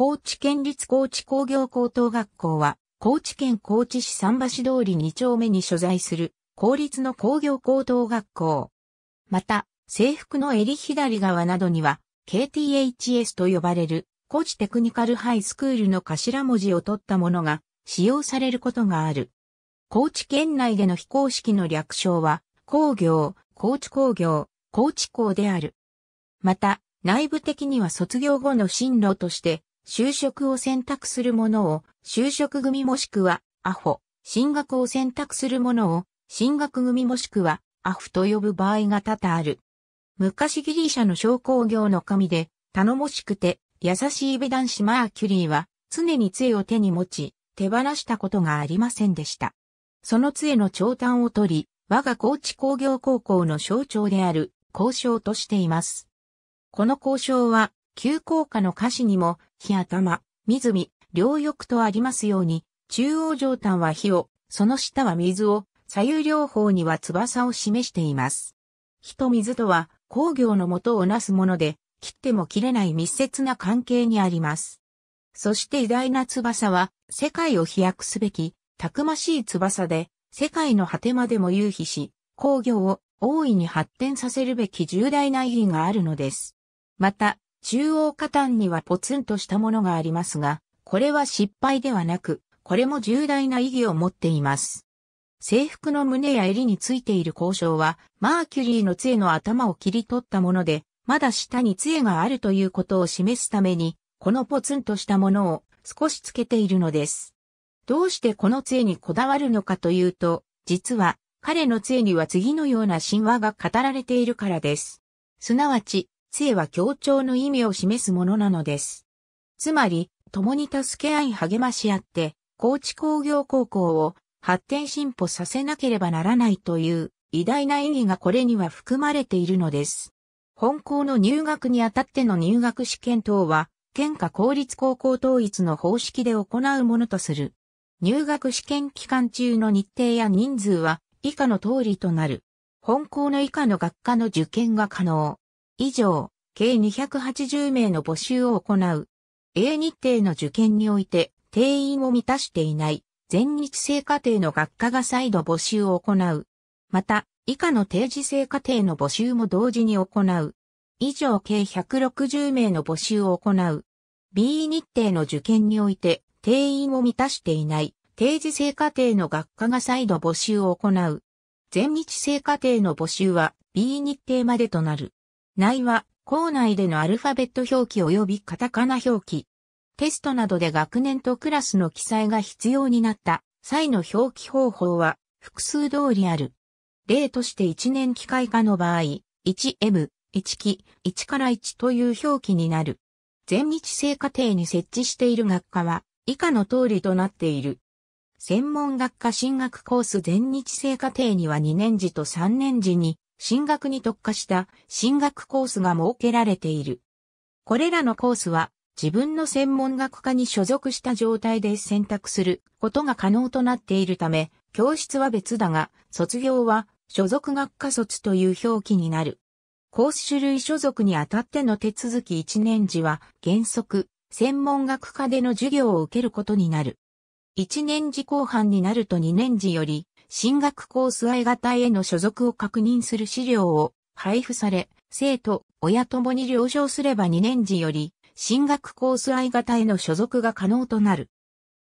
高知県立高知工業高等学校は、高知県高知市桟橋通り2丁目に所在する、公立の工業高等学校。また、制服の襟左側などには、KTHS と呼ばれる、高知テクニカルハイスクールの頭文字を取ったものが、使用されることがある。高知県内での非公式の略称は、工業、高知工業、高知校である。また、内部的には卒業後の進路として、就職を選択する者を、就職組もしくは、アホ、進学を選択する者を、進学組もしくは、アフと呼ぶ場合が多々ある。昔ギリシャの商工業の神で、頼もしくて、優しい美男子マーキュリーは、常に杖を手に持ち、手放したことがありませんでした。その杖の長短を取り、我が高知工業高校の象徴である、交渉としています。この交渉は、急降下の歌詞にも、火頭、湖、両翼とありますように、中央上端は火を、その下は水を、左右両方には翼を示しています。火と水とは工業のもとをなすもので、切っても切れない密接な関係にあります。そして偉大な翼は、世界を飛躍すべき、たくましい翼で、世界の果てまでも遊飛し、工業を大いに発展させるべき重大な意義があるのです。また、中央下端にはポツンとしたものがありますが、これは失敗ではなく、これも重大な意義を持っています。制服の胸や襟についている交渉は、マーキュリーの杖の頭を切り取ったもので、まだ下に杖があるということを示すために、このポツンとしたものを少しつけているのです。どうしてこの杖にこだわるのかというと、実は彼の杖には次のような神話が語られているからです。すなわち、杖は協調の意味を示すものなのです。つまり、共に助け合い励まし合って、高知工業高校を発展進歩させなければならないという偉大な意義がこれには含まれているのです。本校の入学にあたっての入学試験等は、県下公立高校統一の方式で行うものとする。入学試験期間中の日程や人数は以下の通りとなる。本校の以下の学科の受験が可能。以上、計280名の募集を行う。A 日程の受験において、定員を満たしていない、全日制課程の学科が再度募集を行う。また、以下の定時制課程の募集も同時に行う。以上計160名の募集を行う。B 日程の受験において、定員を満たしていない、定時制課程の学科が再度募集を行う。全日制課程の募集は B 日程までとなる。内は、校内でのアルファベット表記及びカタカナ表記。テストなどで学年とクラスの記載が必要になった際の表記方法は複数通りある。例として1年機械化の場合、1M、1期、1から1という表記になる。全日制課程に設置している学科は以下の通りとなっている。専門学科進学コース全日制課程には2年時と3年時に進学に特化した進学コースが設けられている。これらのコースは自分の専門学科に所属した状態で選択することが可能となっているため、教室は別だが、卒業は所属学科卒という表記になる。コース種類所属にあたっての手続き1年時は原則、専門学科での授業を受けることになる。1年時後半になると2年時より進学コース I 型への所属を確認する資料を配布され、生徒、親ともに了承すれば2年時より、進学コース I 型への所属が可能となる。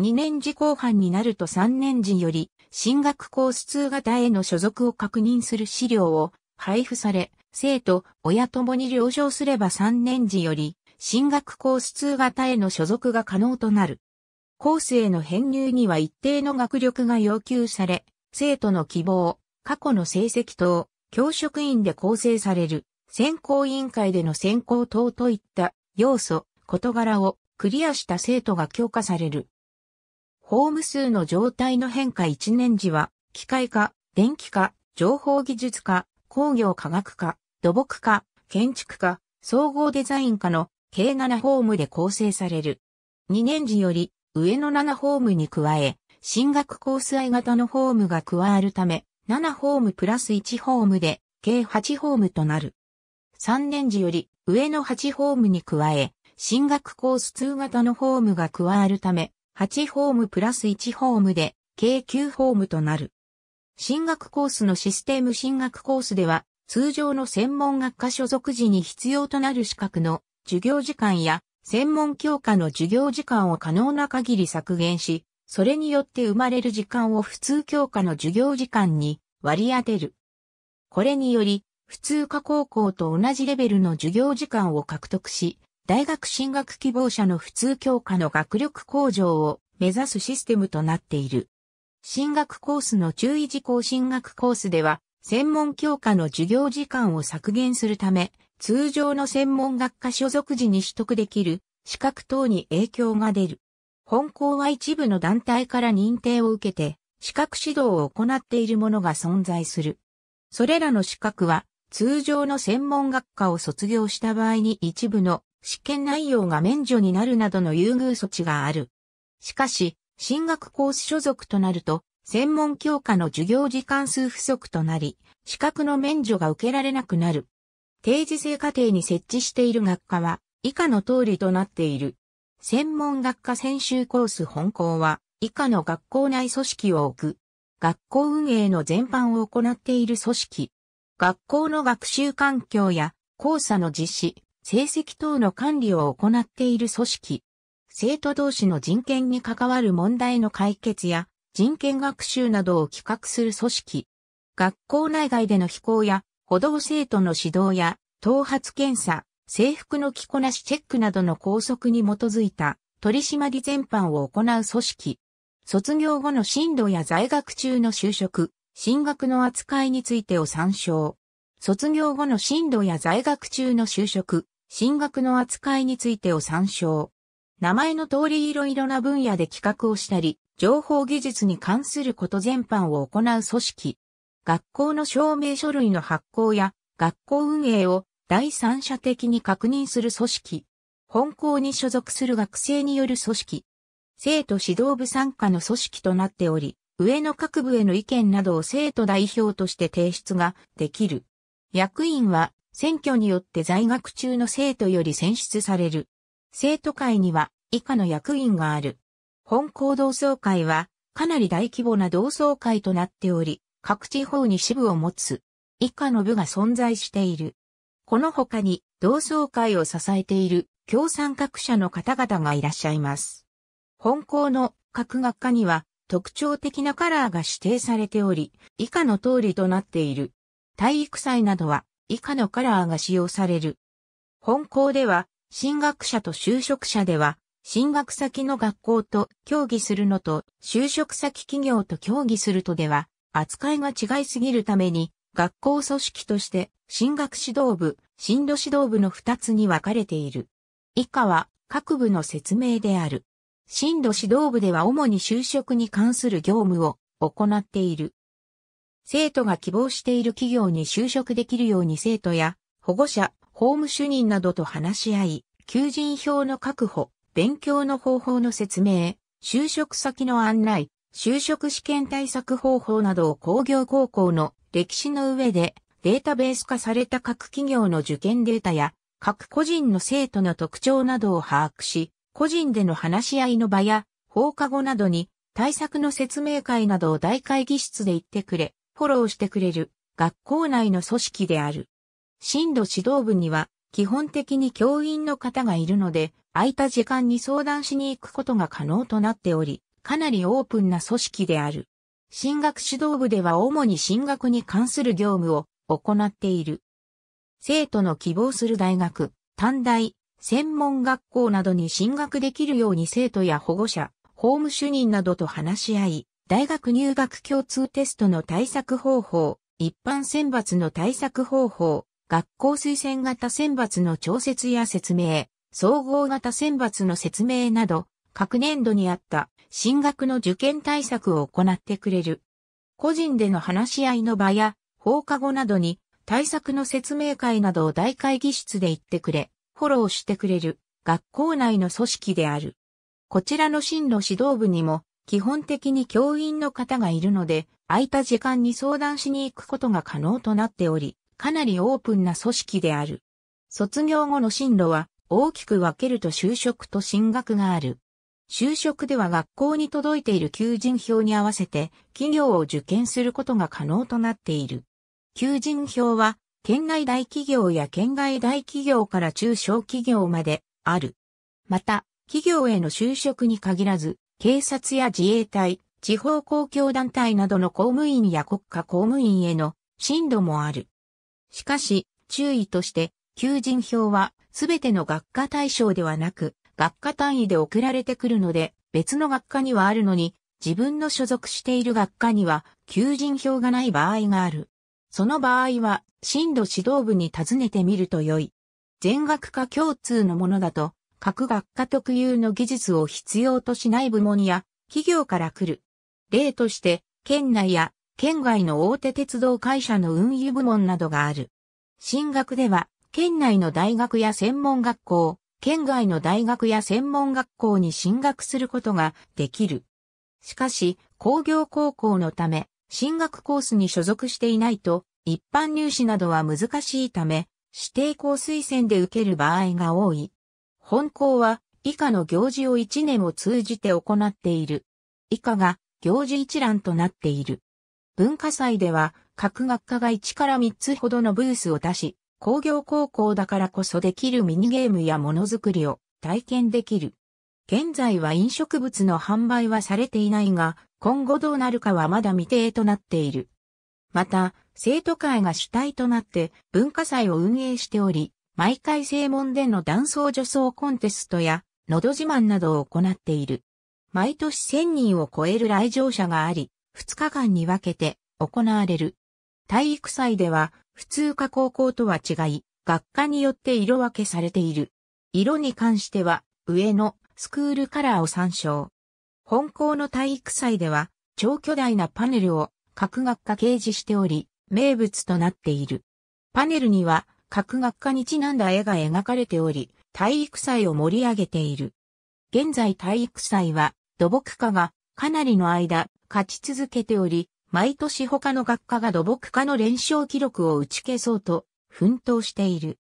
2年時後半になると3年時より、進学コース2型への所属を確認する資料を配布され、生徒、親ともに了承すれば3年時より、進学コース2型への所属が可能となる。コースへの編入には一定の学力が要求され、生徒の希望、過去の成績等、教職員で構成される、選考委員会での選考等といった要素、事柄をクリアした生徒が強化される。ホーム数の状態の変化1年時は、機械化、電気化、情報技術化、工業科学化、土木化、建築化、総合デザイン化の計7ホームで構成される。2年時より上の7ホームに加え、進学コース I 型のホームが加わるため、7ホームプラス1ホームで、計8ホームとなる。3年時より上の8ホームに加え、進学コース2型のホームが加わるため、8ホームプラス1ホームで、計9ホームとなる。進学コースのシステム進学コースでは、通常の専門学科所属時に必要となる資格の授業時間や専門教科の授業時間を可能な限り削減し、それによって生まれる時間を普通教科の授業時間に割り当てる。これにより、普通科高校と同じレベルの授業時間を獲得し、大学進学希望者の普通教科の学力向上を目指すシステムとなっている。進学コースの注意事項進学コースでは、専門教科の授業時間を削減するため、通常の専門学科所属時に取得できる資格等に影響が出る。本校は一部の団体から認定を受けて、資格指導を行っているものが存在する。それらの資格は、通常の専門学科を卒業した場合に一部の試験内容が免除になるなどの優遇措置がある。しかし、進学コース所属となると、専門教科の授業時間数不足となり、資格の免除が受けられなくなる。定時制課程に設置している学科は、以下の通りとなっている。専門学科専修コース本校は、以下の学校内組織を置く。学校運営の全般を行っている組織。学校の学習環境や、校舎の実施、成績等の管理を行っている組織。生徒同士の人権に関わる問題の解決や、人権学習などを企画する組織。学校内外での飛行や、歩道生徒の指導や、頭髪検査、制服の着こなしチェックなどの校則に基づいた取締り全般を行う組織。卒業後の進路や在学中の就職、進学の扱いについてを参照。卒業後の進路や在学中の就職、進学の扱いについてを参照。名前の通りいろいろな分野で企画をしたり、情報技術に関すること全般を行う組織。学校の証明書類の発行や学校運営を第三者的に確認する組織。本校に所属する学生による組織。生徒指導部参加の組織となっており、上の各部への意見などを生徒代表として提出ができる。役員は選挙によって在学中の生徒より選出される。生徒会には以下の役員がある。本校同窓会はかなり大規模な同窓会となっており、各地方に支部を持つ。以下の部が存在している。この他に同窓会を支えている共産各社の方々がいらっしゃいます。本校の各学科には特徴的なカラーが指定されており、以下の通りとなっている。体育祭などは以下のカラーが使用される。本校では、進学者と就職者では、進学先の学校と協議するのと、就職先企業と協議するとでは、扱いが違いすぎるために、学校組織として、進学指導部、進路指導部の二つに分かれている。以下は各部の説明である。進路指導部では主に就職に関する業務を行っている。生徒が希望している企業に就職できるように生徒や保護者、法務主任などと話し合い、求人票の確保、勉強の方法の説明、就職先の案内、就職試験対策方法などを工業高校の歴史の上でデータベース化された各企業の受験データや各個人の生徒の特徴などを把握し、個人での話し合いの場や放課後などに対策の説明会などを大会議室で行ってくれ、フォローしてくれる学校内の組織である。進路指導部には基本的に教員の方がいるので、空いた時間に相談しに行くことが可能となっており、かなりオープンな組織である。進学指導部では主に進学に関する業務を行っている。生徒の希望する大学、短大、専門学校などに進学できるように生徒や保護者、法務主任などと話し合い、大学入学共通テストの対策方法、一般選抜の対策方法、学校推薦型選抜の調節や説明、総合型選抜の説明など、各年度にあった進学の受験対策を行ってくれる。個人での話し合いの場や放課後などに対策の説明会などを大会議室で行ってくれ、フォローしてくれる学校内の組織である。こちらの進路指導部にも基本的に教員の方がいるので、空いた時間に相談しに行くことが可能となっており、かなりオープンな組織である。卒業後の進路は大きく分けると就職と進学がある。就職では学校に届いている求人票に合わせて企業を受験することが可能となっている。求人票は県内大企業や県外大企業から中小企業まである。また、企業への就職に限らず、警察や自衛隊、地方公共団体などの公務員や国家公務員への進路もある。しかし、注意として、求人票はすべての学科対象ではなく、学科単位で送られてくるので、別の学科にはあるのに、自分の所属している学科には、求人票がない場合がある。その場合は、進路指導部に尋ねてみると良い。全学科共通のものだと、各学科特有の技術を必要としない部門や、企業から来る。例として、県内や県外の大手鉄道会社の運輸部門などがある。進学では、県内の大学や専門学校、県外の大学や専門学校に進学することができる。しかし、工業高校のため、進学コースに所属していないと、一般入試などは難しいため、指定校推薦で受ける場合が多い。本校は、以下の行事を1年を通じて行っている。以下が、行事一覧となっている。文化祭では、各学科が1から3つほどのブースを出し、工業高校だからこそできるミニゲームやものづくりを体験できる。現在は飲食物の販売はされていないが、今後どうなるかはまだ未定となっている。また、生徒会が主体となって文化祭を運営しており、毎回正門での断層女装コンテストや、のど自慢などを行っている。毎年1000人を超える来場者があり、2日間に分けて行われる。体育祭では、普通科高校とは違い、学科によって色分けされている。色に関しては、上のスクールカラーを参照。本校の体育祭では、超巨大なパネルを各学科掲示しており、名物となっている。パネルには、各学科にちなんだ絵が描かれており、体育祭を盛り上げている。現在体育祭は、土木科がかなりの間、勝ち続けており、毎年他の学科が土木科の連勝記録を打ち消そうと奮闘している。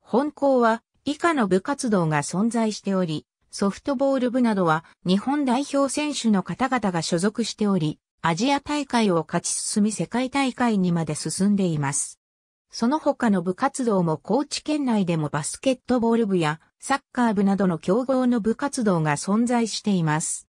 本校は以下の部活動が存在しており、ソフトボール部などは日本代表選手の方々が所属しており、アジア大会を勝ち進み世界大会にまで進んでいます。その他の部活動も高知県内でもバスケットボール部やサッカー部などの競合の部活動が存在しています。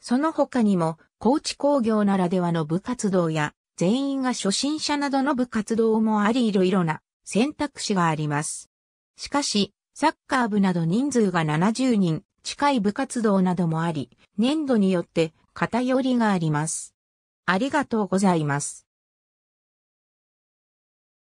その他にも高知工業ならではの部活動や、全員が初心者などの部活動もありいろいろな選択肢があります。しかし、サッカー部など人数が70人近い部活動などもあり、年度によって偏りがあります。ありがとうございます。